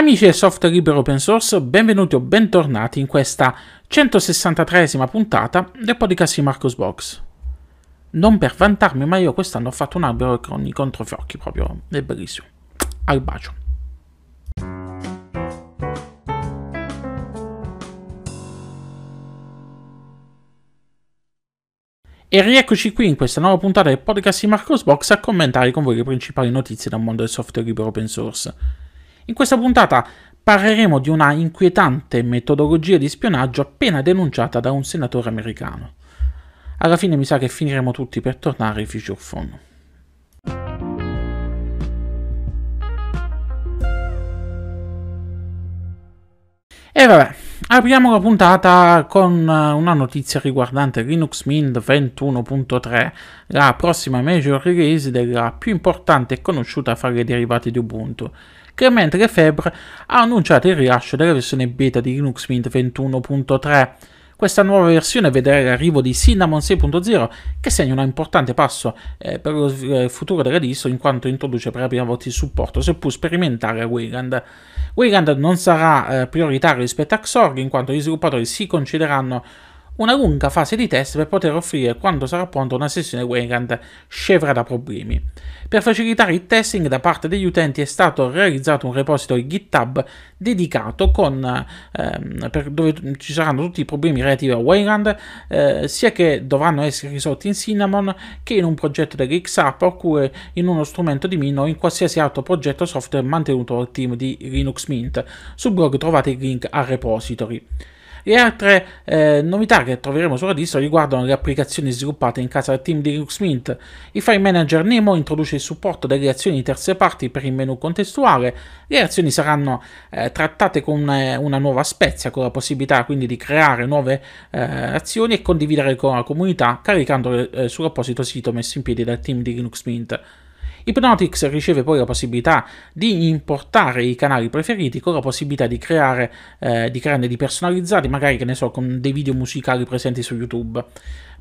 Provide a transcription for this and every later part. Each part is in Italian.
Amici del software libero open source, benvenuti o bentornati in questa 163esima puntata del podcast di Box. Non per vantarmi, ma io quest'anno ho fatto un albero con i controfiocchi proprio, è bellissimo. Al bacio. E rieccoci qui in questa nuova puntata del podcast di Box a commentare con voi le principali notizie dal mondo del software libero open source. In questa puntata parleremo di una inquietante metodologia di spionaggio appena denunciata da un senatore americano. Alla fine mi sa che finiremo tutti per tornare ai feature Phone. E vabbè, apriamo la puntata con eh, una notizia riguardante Linux Mint 21.3, la prossima major release della più importante e conosciuta fra le derivate di Ubuntu che mentre Febre ha annunciato il rilascio della versione beta di Linux Mint 21.3. Questa nuova versione vedrà l'arrivo di Cinnamon 6.0 che segna un importante passo eh, per lo eh, futuro della distro in quanto introduce per la prima volta il supporto, seppur sperimentale, a Wayland. Wayland non sarà eh, prioritario rispetto a Xorg in quanto gli sviluppatori si concederanno una lunga fase di test per poter offrire quando sarà pronta una sessione Wayland scevra da problemi. Per facilitare il testing da parte degli utenti è stato realizzato un repository GitHub dedicato con, ehm, per, dove ci saranno tutti i problemi relativi a Wayland, eh, sia che dovranno essere risolti in Cinnamon che in un progetto dell'XApp oppure in uno strumento di Mino o in qualsiasi altro progetto software mantenuto dal team di Linux Mint. Sul blog trovate il link al repository. Le altre eh, novità che troveremo sulla distro riguardano le applicazioni sviluppate in casa del team di Linux Mint. Il file manager Nemo introduce il supporto delle azioni di terze parti per il menu contestuale. Le azioni saranno eh, trattate con una, eh, una, nuova spezia, con la possibilità quindi di creare nuove eh, azioni e condividere con la comunità caricandole eh, sull'apposito sito messo in piedi dal team di Linux Mint. Hypnotix riceve poi la possibilità di importare i canali preferiti con la possibilità di creare eh, di crearne di personalizzati, magari che ne so, con dei video musicali presenti su YouTube.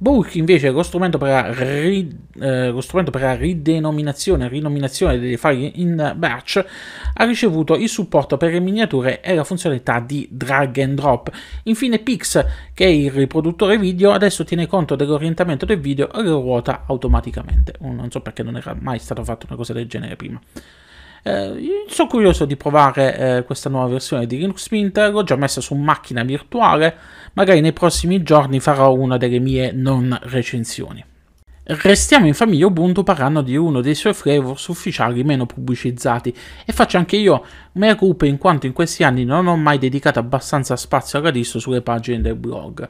Bulk invece è lo strumento per la, ri, eh, lo strumento per la ridenominazione e rinominazione dei file in batch, ha ricevuto il supporto per le miniature e la funzionalità di drag and drop. Infine Pix, che è il riproduttore video, adesso tiene conto dell'orientamento del video e lo ruota automaticamente. Oh, non so perché non era mai stato fatto fatto una cosa del genere prima. Eh, sono curioso di provare eh, questa nuova versione di Linux Mint, l'ho già messa su macchina virtuale, magari nei prossimi giorni farò una delle mie non recensioni. Restiamo in famiglia Ubuntu parlando di uno dei suoi flavors ufficiali meno pubblicizzati e faccio anche io mea culpa in quanto in questi anni non ho mai dedicato abbastanza spazio alla radisto sulle pagine del blog.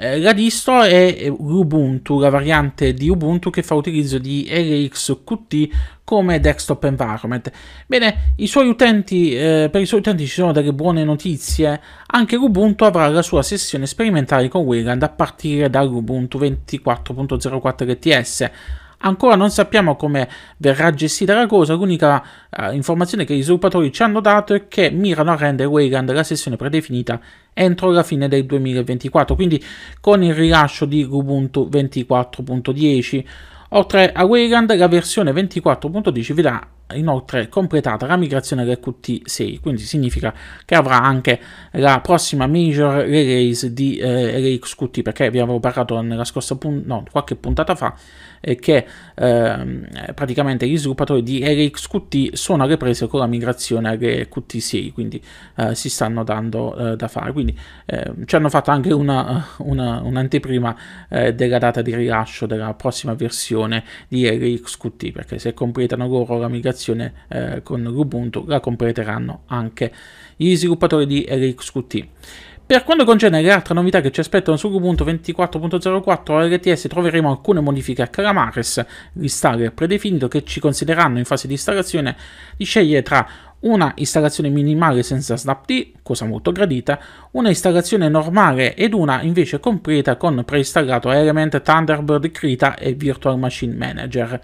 Eh, distro è Ubuntu, la variante di Ubuntu che fa utilizzo di LXQT come desktop environment. Bene, i utenti, eh, per i suoi utenti ci sono delle buone notizie, anche Ubuntu avrà la sua sessione sperimentale con Wayland a partire dall'Ubuntu 24.04 LTS Ancora non sappiamo come verrà gestita la cosa, l'unica uh, informazione che gli sviluppatori ci hanno dato è che mirano a rendere Wayland la sessione predefinita entro la fine del 2024, quindi con il rilascio di Ubuntu 24.10. Oltre a Wayland, la versione 24.10 vedrà inoltre completata la migrazione del QT6, quindi significa che avrà anche la prossima major release di eh, LXQT, perché vi avevo parlato nella scorsa pun- no, qualche puntata fa che eh, praticamente gli sviluppatori di RxQt sono alle prese con la migrazione alle QT6, quindi eh, si stanno dando eh, da fare. Quindi ehm, ci hanno fatto anche eh, un'anteprima un eh, della data di rilascio della prossima versione di RxQt, perché se completano loro la migrazione eh, con l'Ubuntu la completeranno anche gli sviluppatori di RxQt. Per quanto concerne le altre novità che ci aspettano su Ubuntu 24.04 LTS troveremo alcune modifiche a Calamares, l'installer predefinito che ci consideranno in fase di installazione di scegliere tra una installazione minimale senza snapd, cosa molto gradita, una installazione normale ed una invece completa con preinstallato Element, Thunderbird Krita e Virtual Machine Manager.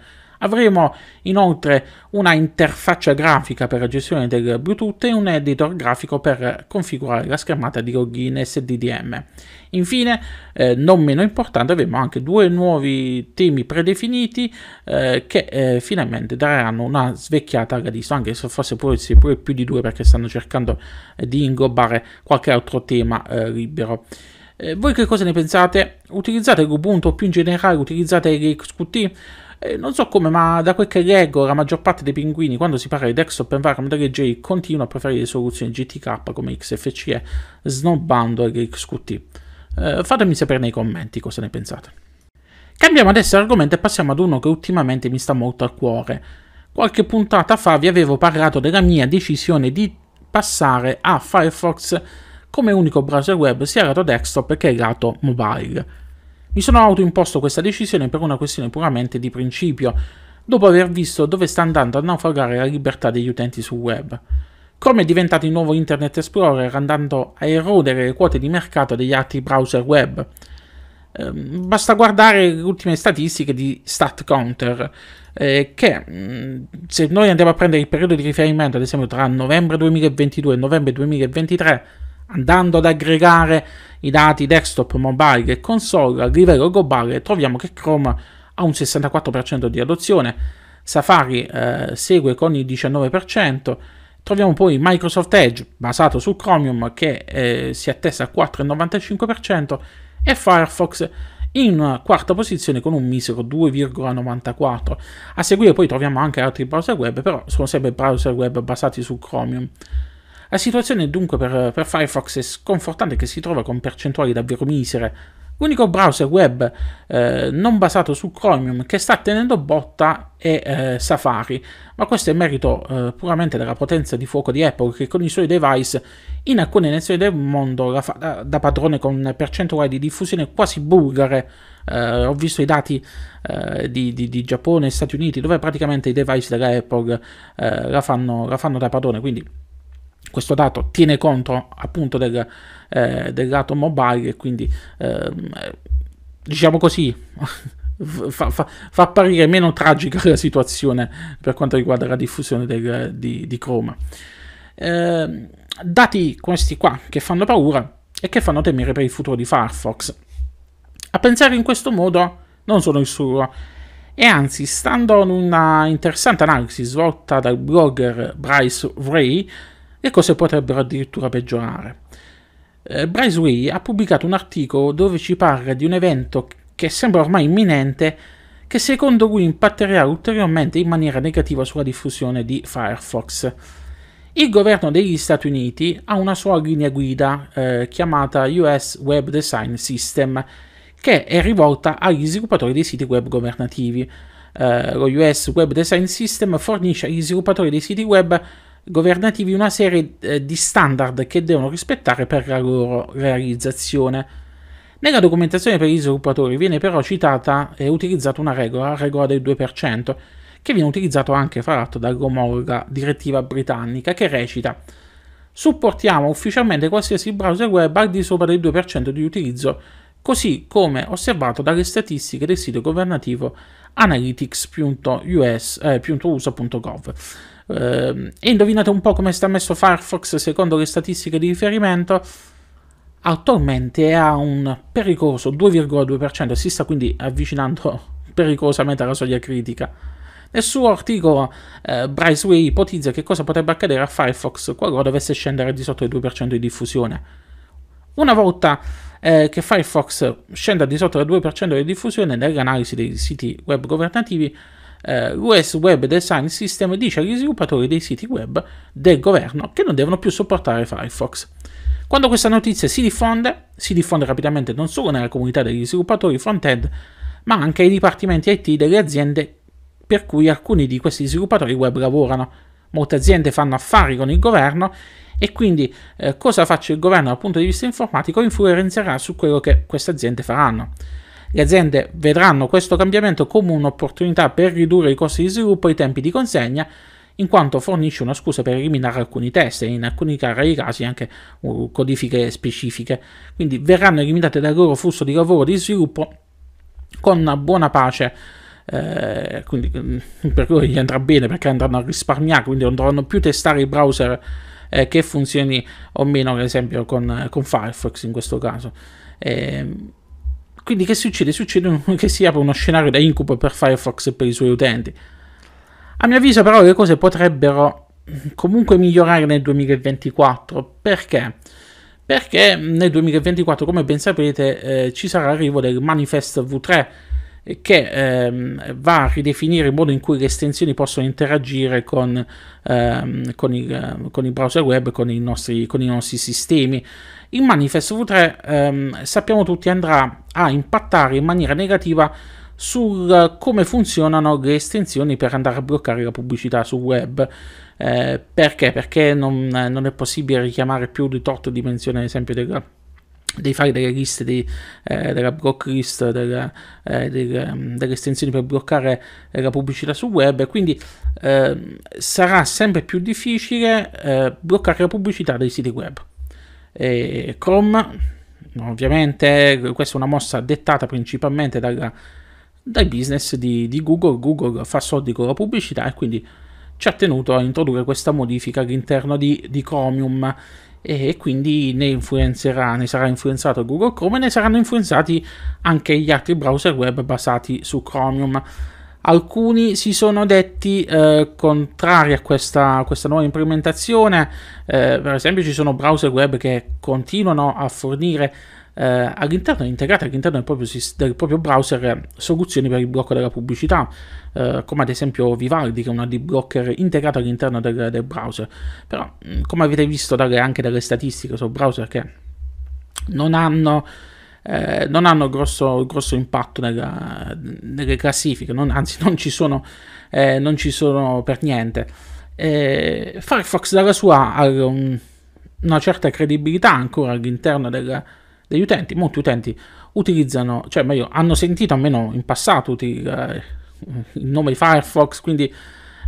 Avremo inoltre una interfaccia grafica per la gestione del Bluetooth e un editor grafico per configurare la schermata di login SDDM. Infine, eh, non meno importante, avremo anche due nuovi temi predefiniti eh, che eh, finalmente daranno una svecchiata alla lista, anche se forse potessi pure più di due perché stanno cercando di inglobare qualche altro tema eh, libero. Eh, voi che cosa ne pensate? Utilizzate l'Ubuntu o più in generale utilizzate l'XQT? Eh, non so come, ma da quel che leggo, la maggior parte dei pinguini, quando si parla di desktop environment RJ, continua a preferire soluzioni GTK come XFCE, snobbando LXQT. Eh, fatemi sapere nei commenti cosa ne pensate. Cambiamo adesso argomento e passiamo ad uno che ultimamente mi sta molto a cuore. Qualche puntata fa vi avevo parlato della mia decisione di passare a Firefox come unico browser web sia lato desktop che lato mobile. Mi sono autoimposto questa decisione per una questione puramente di principio, dopo aver visto dove sta andando a naufragare la libertà degli utenti sul web. Chrome è diventato il nuovo Internet Explorer andando a erodere le quote di mercato degli altri browser web. Ehm, basta guardare le ultime statistiche di StatCounter, eh, che mm, se noi andiamo a prendere il periodo di riferimento, ad esempio tra novembre 2022 e novembre 2023, Andando ad aggregare i dati desktop, mobile e console a livello globale, troviamo che Chrome ha un 64% di adozione, Safari eh, segue con il 19%, troviamo poi Microsoft Edge basato su Chromium che eh, si attesta al 4,95% e Firefox in quarta posizione con un misero 2,94. A seguire poi troviamo anche altri browser web, però sono sempre browser web basati su Chromium. La situazione dunque per, per Firefox è sconfortante che si trova con percentuali davvero misere. L'unico browser web eh, non basato su Chromium che sta tenendo botta è eh, Safari, ma questo è merito eh, puramente della potenza di fuoco di Apple che con i suoi device in alcune nazioni del mondo la fa da, da padrone con percentuali di diffusione quasi bulgare. Eh, ho visto i dati eh, di, di, di, Giappone e Stati Uniti dove praticamente i device della Apple eh, la fanno, la fanno da padrone, quindi questo dato tiene conto appunto del, eh, del lato mobile e quindi ehm, eh, diciamo così fa, fa, fa, apparire meno tragica la situazione per quanto riguarda la diffusione del, di, di, Chrome. Eh, dati questi qua che fanno paura e che fanno temere per il futuro di Firefox. A pensare in questo modo non sono il solo, e anzi, stando ad una interessante analisi svolta dal blogger Bryce Ray, le cose potrebbero addirittura peggiorare. Eh, Bryce Way ha pubblicato un articolo dove ci parla di un evento che sembra ormai imminente che secondo lui impatterà ulteriormente in maniera negativa sulla diffusione di Firefox. Il governo degli Stati Uniti ha una sua linea guida eh, chiamata US Web Design System che è rivolta agli sviluppatori dei siti web governativi. Eh, lo US Web Design System fornisce agli sviluppatori dei siti web governativi una serie eh, di standard che devono rispettare per la loro realizzazione. Nella documentazione per gli sviluppatori viene però citata e utilizzata una regola, la regola del 2%, che viene utilizzata anche fra l'altro dall'omologa direttiva britannica, che recita Supportiamo ufficialmente qualsiasi browser web al di sopra del 2% di utilizzo, così come osservato dalle statistiche del sito governativo analytics.us.gov. Eh, Ehm, e indovinate un po' come sta messo Firefox secondo le statistiche di riferimento. Attualmente è a un pericoloso 2,2%, si sta quindi avvicinando pericolosamente alla soglia critica. Nel suo articolo eh, Bryce Way ipotizza che cosa potrebbe accadere a Firefox qualora dovesse scendere di sotto il 2% di diffusione. Una volta eh, che Firefox scenda di sotto il 2% di diffusione, nell'analisi dei siti web governativi eh, US Web Design System dice agli sviluppatori dei siti web del governo che non devono più sopportare Firefox. Quando questa notizia si diffonde, si diffonde rapidamente non solo nella comunità degli sviluppatori front-end, ma anche ai dipartimenti IT delle aziende per cui alcuni di questi sviluppatori web lavorano. Molte aziende fanno affari con il governo e quindi eh, cosa faccia il governo dal punto di vista informatico influenzerà su quello che queste aziende faranno. Le aziende vedranno questo cambiamento come un'opportunità per ridurre i costi di sviluppo e i tempi di consegna, in quanto fornisce una scusa per eliminare alcuni test e in alcuni rari casi anche uh, codifiche specifiche. Quindi verranno eliminate dal loro flusso di lavoro di sviluppo con una buona pace. Eh, quindi, mm, per loro gli andrà bene perché andranno a risparmiare, quindi non dovranno più testare i browser eh, che funzioni o meno, ad esempio con, con Firefox in questo caso. Eh, quindi che succede? Succede che si apre uno scenario da incubo per Firefox e per i suoi utenti. A mio avviso però le cose potrebbero comunque migliorare nel 2024. Perché? Perché nel 2024, come ben sapete, eh, ci sarà l'arrivo del Manifest V3, che ehm, va a ridefinire il modo in cui le estensioni possono interagire con, ehm, con, il, ehm, con il, browser web, con, nostri, con, i nostri sistemi. Il manifesto V3 ehm, sappiamo tutti andrà a impattare in maniera negativa su come funzionano le estensioni per andare a bloccare la pubblicità sul web. Eh, perché? Perché non, non, è possibile richiamare più di tot dimensione, ad esempio, della devi fare delle liste di, eh, della block list della, eh, delle, ehm, delle, estensioni per bloccare eh, la pubblicità sul web e quindi eh, sarà sempre più difficile eh, bloccare la pubblicità dei siti web e Chrome ovviamente questa è una mossa dettata principalmente dalla, dal business di, di Google Google fa soldi con la pubblicità e quindi ci ha tenuto a introdurre questa modifica all'interno di, di Chromium e quindi ne, ne, sarà influenzato Google Chrome e ne saranno influenzati anche gli altri browser web basati su Chromium. Alcuni si sono detti eh, contrari a questa, a questa, nuova implementazione, eh, per esempio ci sono browser web che continuano a fornire eh, all'interno, integrate all'interno del proprio, del proprio, browser eh, soluzioni per il blocco della pubblicità, eh, come ad esempio Vivaldi che è un ad blocker integrato all'interno del, del browser. Però, mm, come avete visto dalle, anche dalle statistiche su browser che non hanno... Eh, non hanno grosso, grosso impatto nella, nelle classifiche, non, anzi non ci, sono, eh, non ci sono per niente. Eh, Firefox dalla sua ha un, una certa credibilità ancora all'interno della, degli utenti, molti utenti utilizzano, cioè meglio, hanno sentito almeno in passato uti, eh, il nome di Firefox, quindi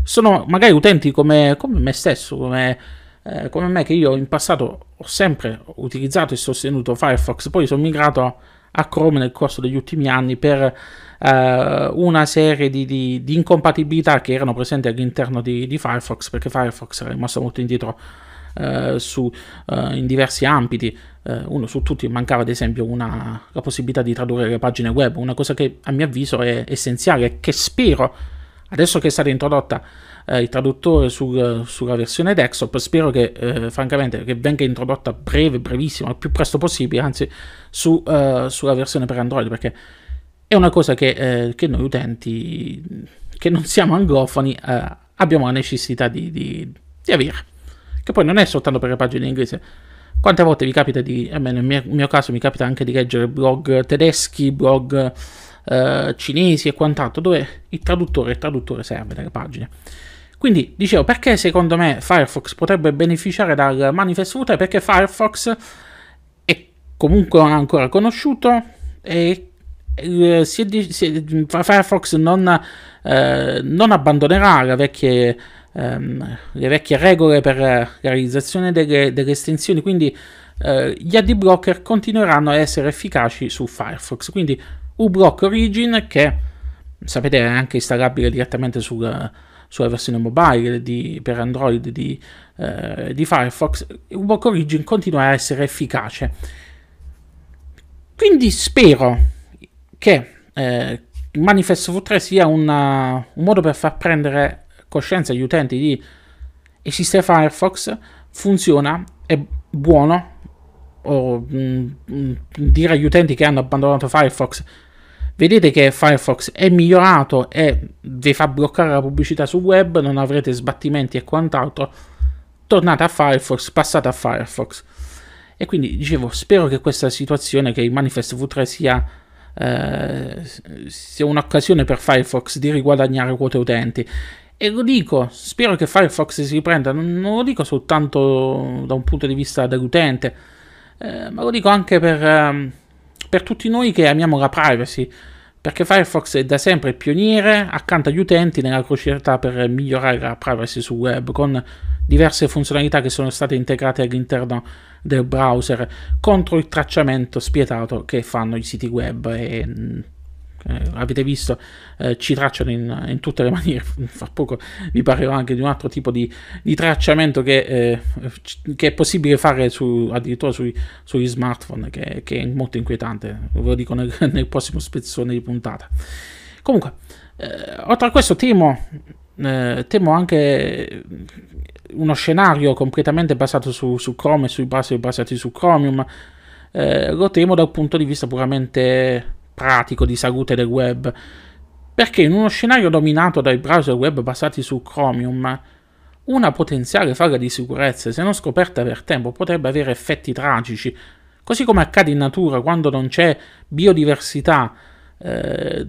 sono magari utenti come, come me stesso, come, eh, come, me che io in passato ho sempre utilizzato e sostenuto Firefox, poi sono migrato a Chrome nel corso degli ultimi anni per eh, una serie di, di, di, incompatibilità che erano presenti all'interno di, di Firefox, perché Firefox era rimasto molto indietro eh, su, eh, in diversi ambiti. Eh, uno su tutti mancava ad esempio una, la possibilità di tradurre le pagine web, una cosa che a mio avviso è essenziale e che spero, adesso che è stata introdotta eh, il traduttore sul, sulla versione desktop, spero che eh, francamente che venga introdotta breve, brevissimo, il più presto possibile, anzi su, eh, sulla versione per Android, perché è una cosa che, che noi utenti che non siamo anglofoni abbiamo la necessità di, di, di avere che poi non è soltanto per le pagine in inglese. Quante volte vi capita di, eh nel mio, mio, caso mi capita anche di leggere blog tedeschi, blog eh, cinesi e quant'altro, dove il traduttore, il traduttore serve nelle pagine. Quindi dicevo, perché secondo me Firefox potrebbe beneficiare dal manifesto utile? Perché Firefox è comunque non ancora conosciuto e eh, si è, si è, Firefox non, eh, non abbandonerà le vecchie ehm, le vecchie regole per eh, la realizzazione delle, delle estensioni, quindi eh, gli AD blocker continueranno a essere efficaci su Firefox. Quindi uBlock Origin che sapete è anche installabile direttamente sul, sulla versione mobile di, per Android di, eh, di Firefox, uBlock Origin continua a essere efficace. Quindi spero che eh, il manifesto V3 sia una, un modo per far prendere coscienza agli utenti di esiste Firefox, funziona, è buono, o mh, mm, mm, dire agli utenti che hanno abbandonato Firefox, vedete che Firefox è migliorato e vi fa bloccare la pubblicità sul web, non avrete sbattimenti e quant'altro, tornate a Firefox, passate a Firefox. E quindi dicevo, spero che questa situazione, che il manifest V3 sia, eh, sia un'occasione per Firefox di riguadagnare quote utenti e lo dico, spero che Firefox si riprenda, non, non lo dico soltanto da un punto di vista dell'utente, eh, ma lo dico anche per, eh, per tutti noi che amiamo la privacy, perché Firefox è da sempre il pioniere accanto agli utenti nella crociata per migliorare la privacy sul web, con diverse funzionalità che sono state integrate all'interno del browser contro il tracciamento spietato che fanno i siti web e mm, eh, avete visto, eh, ci tracciano in, in, tutte le maniere. Fra poco vi parlerò anche di un altro tipo di, di tracciamento che, eh, che, è possibile fare su, addirittura sui, sugli smartphone, che, che, è molto inquietante. Ve lo dico nel, nel prossimo spezzone di puntata. Comunque, eh, oltre a questo, temo, eh, temo anche uno scenario completamente basato su, su Chrome e sui basi basati su Chromium. Eh, lo temo dal punto di vista puramente pratico di salute del web, perché in uno scenario dominato dai browser web basati su Chromium, una potenziale falla di sicurezza, se non scoperta per tempo, potrebbe avere effetti tragici, così come accade in natura quando non c'è biodiversità, eh,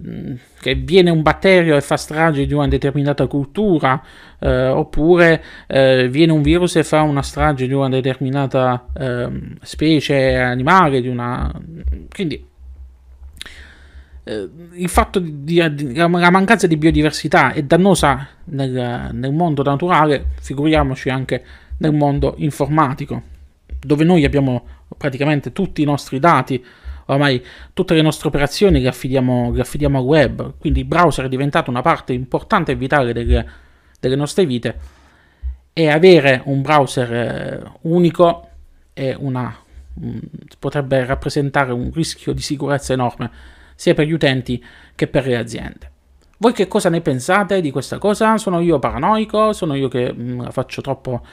che viene un batterio e fa strage di una determinata cultura, eh, oppure eh, viene un virus e fa una strage di una determinata ehm, specie animale, di una... quindi eh, il fatto di, di, la mancanza di biodiversità è dannosa nel, nel mondo naturale, figuriamoci anche nel mondo informatico, dove noi abbiamo praticamente tutti i nostri dati ormai tutte le nostre operazioni le affidiamo, le affidiamo, al web, quindi il browser è diventato una parte importante e vitale delle, delle nostre vite e avere un browser eh, unico una, mm, potrebbe rappresentare un rischio di sicurezza enorme sia per gli utenti che per le aziende. Voi che cosa ne pensate di questa cosa? Sono io paranoico? Sono io che mh, mm, la faccio troppo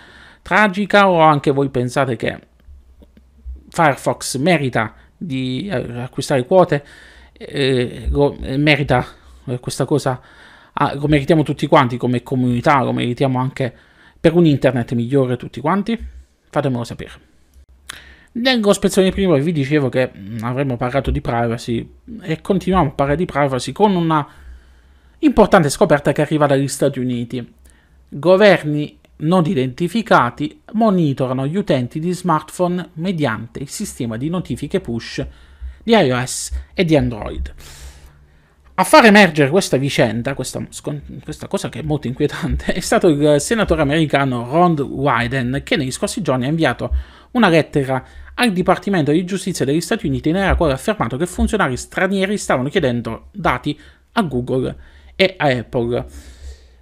tragica? O anche voi pensate che Firefox merita di eh, acquistare quote? Eh, merita questa cosa? Ah, lo meritiamo tutti quanti come comunità, lo meritiamo anche per un internet migliore tutti quanti? Fatemelo sapere. Leggo spezzoni prima e vi dicevo che mm, avremmo parlato di privacy e continuiamo a parlare di privacy con una importante scoperta che arriva dagli Stati Uniti. Governi non identificati monitorano gli utenti di smartphone mediante il sistema di notifiche push di iOS e di Android. A far emergere questa vicenda, questa, questa, cosa che è molto inquietante, è stato il senatore americano Ron Wyden che negli scorsi giorni ha inviato una lettera al Dipartimento di Giustizia degli Stati Uniti nella quale ha affermato che funzionari stranieri stavano chiedendo dati a Google e a Apple.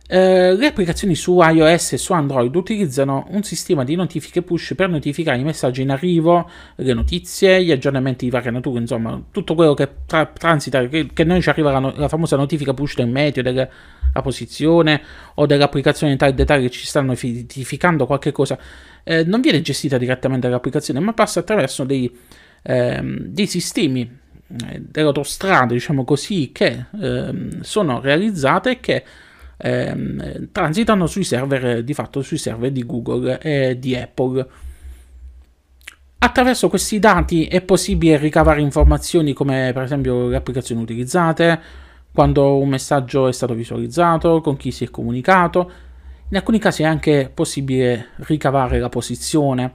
Eh, le applicazioni su iOS e su Android utilizzano un sistema di notifiche push per notificare i messaggi in arrivo, le notizie, gli aggiornamenti di varia natura, insomma, tutto quello che tra- transita, che, che noi ci arriva la, no- la famosa notifica push del meteo, delle la posizione o delle applicazioni in tal dettaglio che ci stanno identificando qualche cosa, eh, non viene gestita direttamente dall'applicazione, ma passa attraverso dei, ehm, dei sistemi eh, delle autostrade, diciamo così, che ehm, sono realizzate e che ehm, transitano sui server, di fatto sui server di Google e di Apple. Attraverso questi dati è possibile ricavare informazioni come per esempio le applicazioni utilizzate, quando un messaggio è stato visualizzato, con chi si è comunicato. In alcuni casi è anche possibile ricavare la posizione.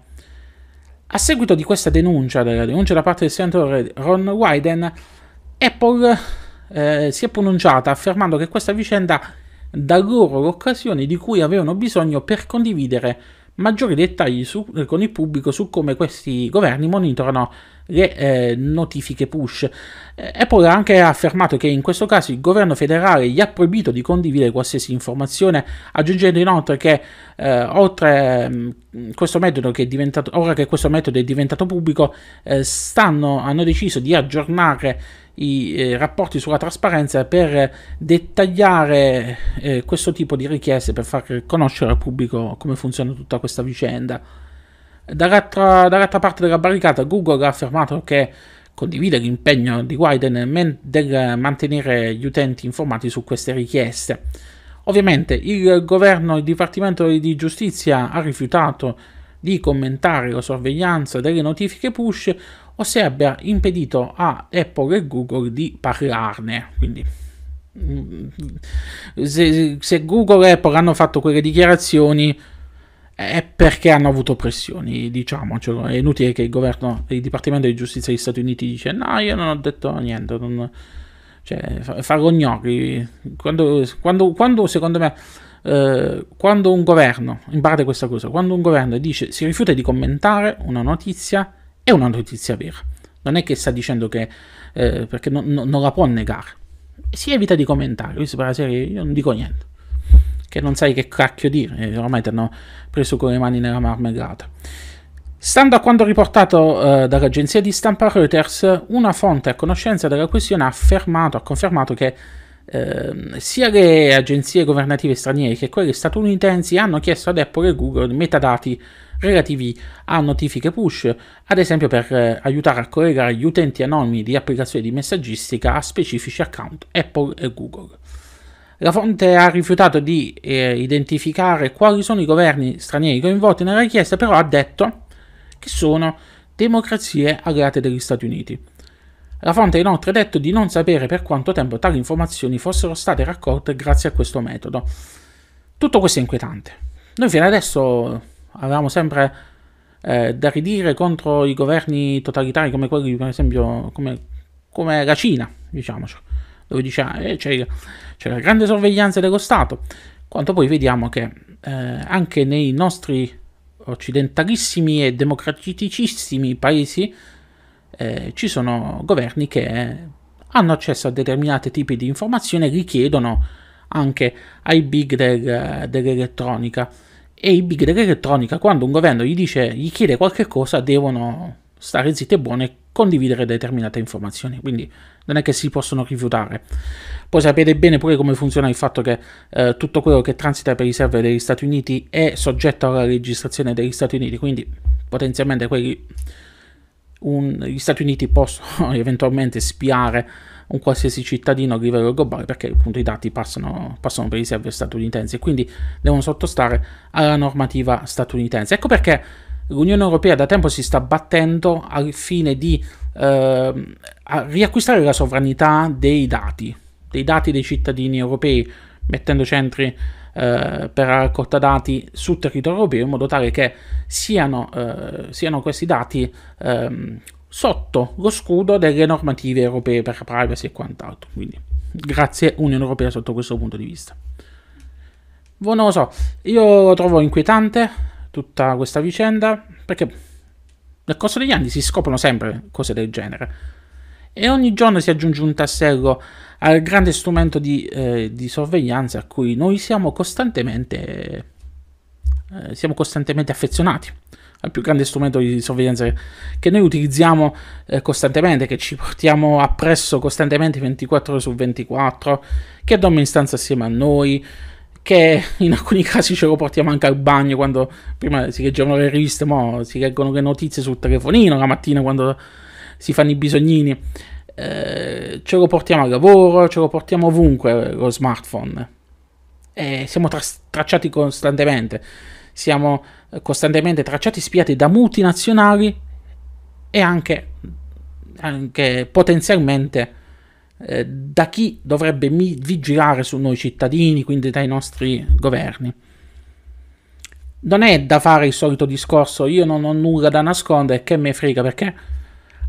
A seguito di questa denuncia, della denuncia da parte del senatore Ron Wyden, Apple eh, si è pronunciata affermando che questa vicenda dà loro l'occasione di cui avevano bisogno per condividere maggiori dettagli su, eh, con il pubblico su come questi governi monitorano le eh, notifiche push. Apple eh, ha anche affermato che in questo caso il governo federale gli ha proibito di condividere qualsiasi informazione, aggiungendo inoltre che eh, oltre mh, mm, questo metodo che è diventato, ora che questo metodo è diventato pubblico, eh, stanno, hanno deciso di aggiornare i eh, rapporti sulla trasparenza per dettagliare eh, questo tipo di richieste, per far conoscere al pubblico come funziona tutta questa vicenda. Dall'altra, dall'altra parte della barricata Google ha affermato che condivide l'impegno di Widen del mantenere gli utenti informati su queste richieste. Ovviamente il governo e il Dipartimento di Giustizia ha rifiutato di commentare la sorveglianza delle notifiche push o se abbia impedito a Apple e Google di parlarne. Quindi mm, se, se Google e Apple hanno fatto quelle dichiarazioni è perché hanno avuto pressioni, diciamocelo. È inutile che il governo, il Dipartimento di Giustizia degli Stati Uniti dice no, io non ho detto niente, non, cioè, farò gnocchi. Quando, quando, quando, secondo me, eh, quando un governo, imparate questa cosa, quando un governo dice, si rifiuta di commentare una notizia, è una notizia vera. Non è che sta dicendo che... Eh, perché no, no, non la può negare. Si evita di commentare, questo per la serie io non dico niente. Che non sai che cacchio dire, eh, ormai ti hanno preso con le mani nella marmellata. Stando a quanto riportato eh, dall'agenzia di stampa Reuters, una fonte a conoscenza della questione ha affermato, ha confermato che eh, sia le agenzie governative straniere che quelle statunitensi hanno chiesto ad Apple e Google metadati relativi a notifiche push, ad esempio per eh, aiutare a collegare gli utenti anonimi di applicazioni di messaggistica a specifici account Apple e Google. La fonte ha rifiutato di eh, identificare quali sono i governi stranieri coinvolti nella richiesta, però ha detto che sono democrazie alleate degli Stati Uniti. La fonte ha inoltre detto di non sapere per quanto tempo tali informazioni fossero state raccolte grazie a questo metodo. Tutto questo è inquietante. Noi fino adesso avevamo sempre eh, da ridire contro i governi totalitari come quelli, per esempio, come, come la Cina, diciamoci, dove diceva ah, eh, c'è, c'è, la grande sorveglianza dello Stato, quanto poi vediamo che eh, anche nei nostri occidentalissimi e democraticissimi paesi eh, ci sono governi che hanno accesso a determinati tipi di informazioni e richiedono anche ai big del, eh, dell'elettronica e i big dell'elettronica quando un governo gli, dice, gli chiede qualche cosa devono stare zitte e buone e condividere determinate informazioni quindi non è che si possono rifiutare poi sapete bene pure come funziona il fatto che eh, tutto quello che transita per i server degli Stati Uniti è soggetto alla registrazione degli Stati Uniti quindi potenzialmente quelli un, gli Stati Uniti possono eventualmente spiare un qualsiasi cittadino a livello globale perché appunto i dati passano, passano per i server statunitensi e quindi devono sottostare alla normativa statunitense. Ecco perché l'Unione Europea da tempo si sta battendo al fine di eh, riacquistare la sovranità dei dati, dei dati dei cittadini europei, mettendo centri eh, per la raccolta dati sul territorio europeo in modo tale che siano, eh, siano questi dati ehm, sotto lo scudo delle normative europee per la privacy e quant'altro. Quindi grazie Unione Europea sotto questo punto di vista. Boh, non lo so, io lo trovo inquietante tutta questa vicenda perché nel corso degli anni si scoprono sempre cose del genere e ogni giorno si aggiunge un tassello al grande strumento di, eh, di sorveglianza a cui noi siamo costantemente, eh, siamo costantemente affezionati al più grande strumento di sorveglianza che, noi utilizziamo eh, costantemente, che ci portiamo appresso costantemente 24 ore su 24, che dorme in stanza assieme a noi, che in alcuni casi ce lo portiamo anche al bagno quando prima si leggevano le riviste, mo si leggono le notizie sul telefonino la mattina quando si fanno i bisognini. Eh, ce lo portiamo al lavoro, ce lo portiamo ovunque eh, lo smartphone. E siamo tra- tracciati costantemente siamo eh, costantemente tracciati, e spiati da multinazionali e anche, anche potenzialmente eh, da chi dovrebbe vigilare su noi cittadini, quindi dai nostri governi. Non è da fare il solito discorso io non ho nulla da nascondere, che me frega, perché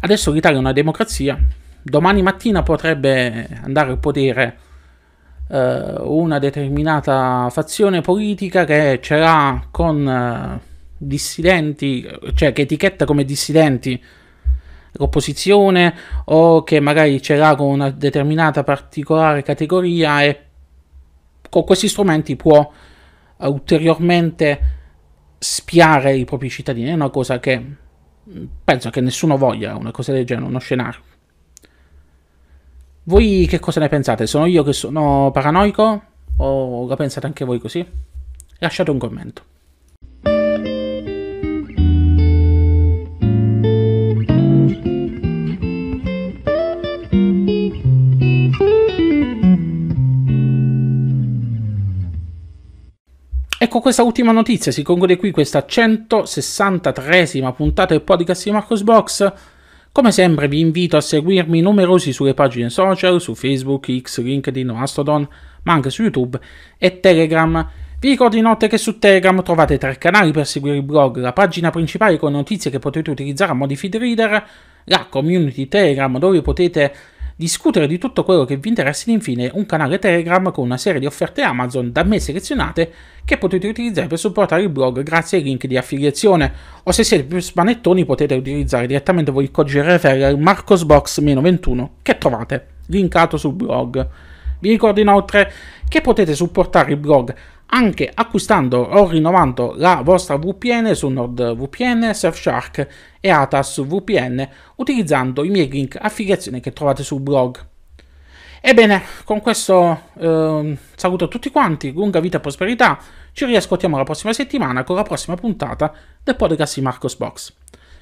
adesso l'Italia è una democrazia, domani mattina potrebbe andare al potere eh, una determinata fazione politica che ce l'ha con eh, dissidenti, cioè che etichetta come dissidenti l'opposizione o che magari ce l'ha con una determinata particolare categoria e con questi strumenti può ulteriormente spiare i propri cittadini. È una cosa che mm, penso che nessuno voglia, una cosa del genere, uno scenario. Voi che cosa ne pensate? Sono io che sono paranoico? O la pensate anche voi così? Lasciate un commento. E con questa ultima notizia si conclude qui questa 163esima puntata del podcast di Marcos Box. Come sempre vi invito a seguirmi numerosi sulle pagine social, su Facebook, X, LinkedIn, Mastodon, ma anche su YouTube e Telegram. Vi ricordo inoltre che su Telegram trovate tre canali per seguire il blog, la pagina principale con notizie che potete utilizzare a modi feed reader, la community Telegram dove potete discutere di tutto quello che vi interessa ed infine un canale Telegram con una serie di offerte Amazon da me selezionate che potete utilizzare per supportare il blog grazie ai link di affiliazione o se siete più spanettoni potete utilizzare direttamente voi il codice referral marcosbox-21 che trovate linkato sul blog. Vi ricordo inoltre che potete supportare il blog anche acquistando o rinnovando la vostra VPN su NordVPN, Surfshark e Atas VPN utilizzando i miei link affiliazione che trovate sul blog. Ebbene, con questo eh, saluto a tutti quanti, lunga vita e prosperità, ci riascoltiamo la prossima settimana con la prossima puntata del podcast di Marcos Box.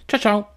Ciao ciao!